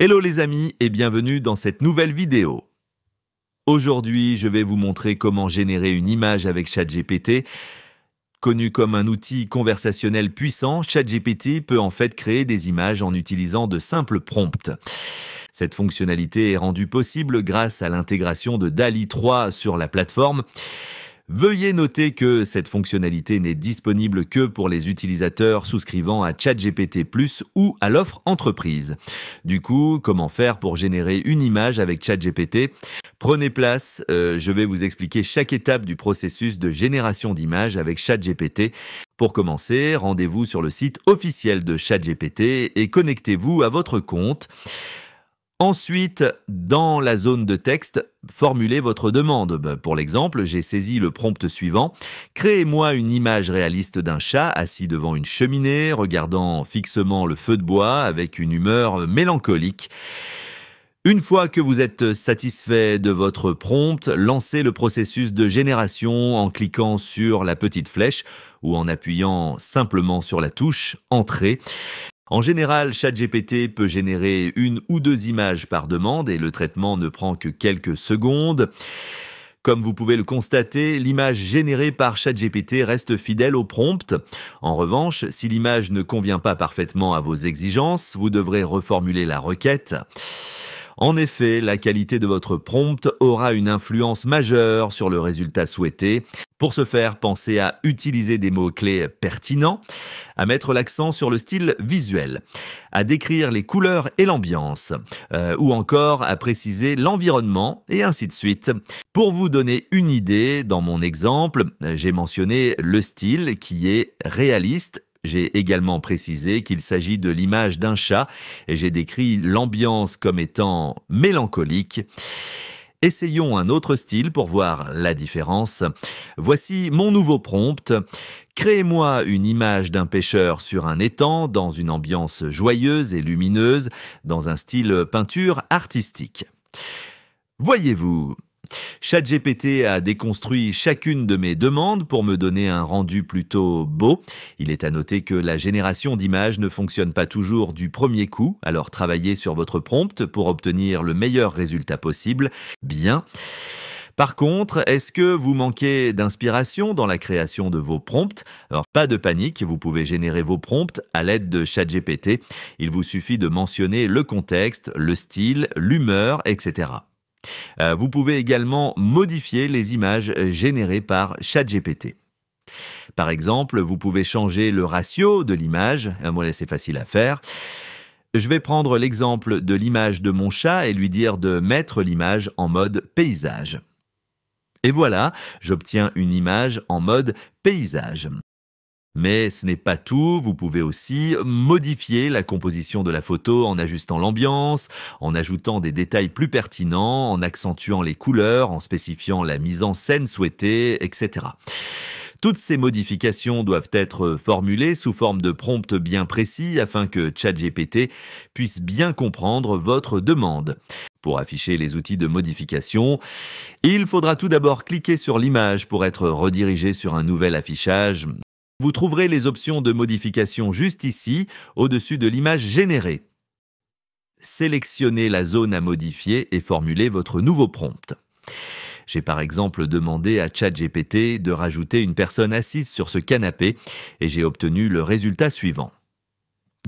Hello les amis et bienvenue dans cette nouvelle vidéo. Aujourd'hui, je vais vous montrer comment générer une image avec ChatGPT. Connu comme un outil conversationnel puissant, ChatGPT peut en fait créer des images en utilisant de simples prompts. Cette fonctionnalité est rendue possible grâce à l'intégration de DALI 3 sur la plateforme. Veuillez noter que cette fonctionnalité n'est disponible que pour les utilisateurs souscrivant à ChatGPT Plus ou à l'offre entreprise. Du coup, comment faire pour générer une image avec ChatGPT Prenez place, euh, je vais vous expliquer chaque étape du processus de génération d'images avec ChatGPT. Pour commencer, rendez-vous sur le site officiel de ChatGPT et connectez-vous à votre compte. Ensuite, dans la zone de texte, formulez votre demande. Bah, pour l'exemple, j'ai saisi le prompt suivant. Créez-moi une image réaliste d'un chat assis devant une cheminée, regardant fixement le feu de bois avec une humeur mélancolique. Une fois que vous êtes satisfait de votre prompt, lancez le processus de génération en cliquant sur la petite flèche ou en appuyant simplement sur la touche Entrée. En général, ChatGPT peut générer une ou deux images par demande et le traitement ne prend que quelques secondes. Comme vous pouvez le constater, l'image générée par ChatGPT reste fidèle au prompt. En revanche, si l'image ne convient pas parfaitement à vos exigences, vous devrez reformuler la requête. En effet, la qualité de votre prompt aura une influence majeure sur le résultat souhaité. Pour ce faire, pensez à utiliser des mots-clés pertinents, à mettre l'accent sur le style visuel, à décrire les couleurs et l'ambiance, euh, ou encore à préciser l'environnement, et ainsi de suite. Pour vous donner une idée, dans mon exemple, j'ai mentionné le style qui est réaliste j'ai également précisé qu'il s'agit de l'image d'un chat et j'ai décrit l'ambiance comme étant mélancolique. Essayons un autre style pour voir la différence. Voici mon nouveau prompt. Créez-moi une image d'un pêcheur sur un étang dans une ambiance joyeuse et lumineuse, dans un style peinture artistique. Voyez-vous, ChatGPT a déconstruit chacune de mes demandes pour me donner un rendu plutôt beau. Il est à noter que la génération d'images ne fonctionne pas toujours du premier coup, alors travaillez sur votre prompt pour obtenir le meilleur résultat possible. Bien. Par contre, est-ce que vous manquez d'inspiration dans la création de vos prompts Alors, pas de panique, vous pouvez générer vos prompts à l'aide de ChatGPT. Il vous suffit de mentionner le contexte, le style, l'humeur, etc. Euh, vous pouvez également modifier les images euh, générées par ChatGPT. Par exemple, vous pouvez changer le ratio de l'image. Moi, c'est facile à faire. Je vais prendre l'exemple de l'image de mon chat et lui dire de mettre l'image en mode paysage. Et voilà, j'obtiens une image en mode paysage. Mais ce n'est pas tout, vous pouvez aussi modifier la composition de la photo en ajustant l'ambiance, en ajoutant des détails plus pertinents, en accentuant les couleurs, en spécifiant la mise en scène souhaitée, etc. Toutes ces modifications doivent être formulées sous forme de prompts bien précis afin que ChatGPT puisse bien comprendre votre demande. Pour afficher les outils de modification, il faudra tout d'abord cliquer sur l'image pour être redirigé sur un nouvel affichage. Vous trouverez les options de modification juste ici, au-dessus de l'image générée. Sélectionnez la zone à modifier et formulez votre nouveau prompt. J'ai par exemple demandé à ChatGPT de rajouter une personne assise sur ce canapé et j'ai obtenu le résultat suivant.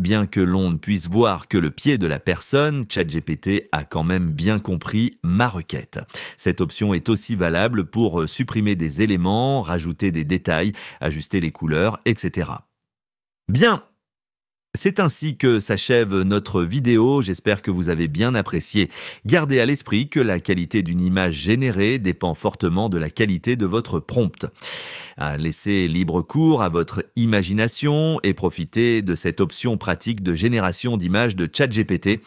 Bien que l'on ne puisse voir que le pied de la personne, ChatGPT a quand même bien compris ma requête. Cette option est aussi valable pour euh, supprimer des éléments, rajouter des détails, ajuster les couleurs, etc. Bien, c'est ainsi que s'achève notre vidéo, j'espère que vous avez bien apprécié. Gardez à l'esprit que la qualité d'une image générée dépend fortement de la qualité de votre prompt. Laissez libre cours à votre imagination et profitez de cette option pratique de génération d'images de ChatGPT.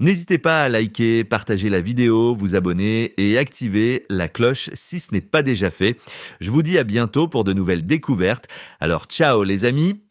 N'hésitez pas à liker, partager la vidéo, vous abonner et activer la cloche si ce n'est pas déjà fait. Je vous dis à bientôt pour de nouvelles découvertes. Alors ciao les amis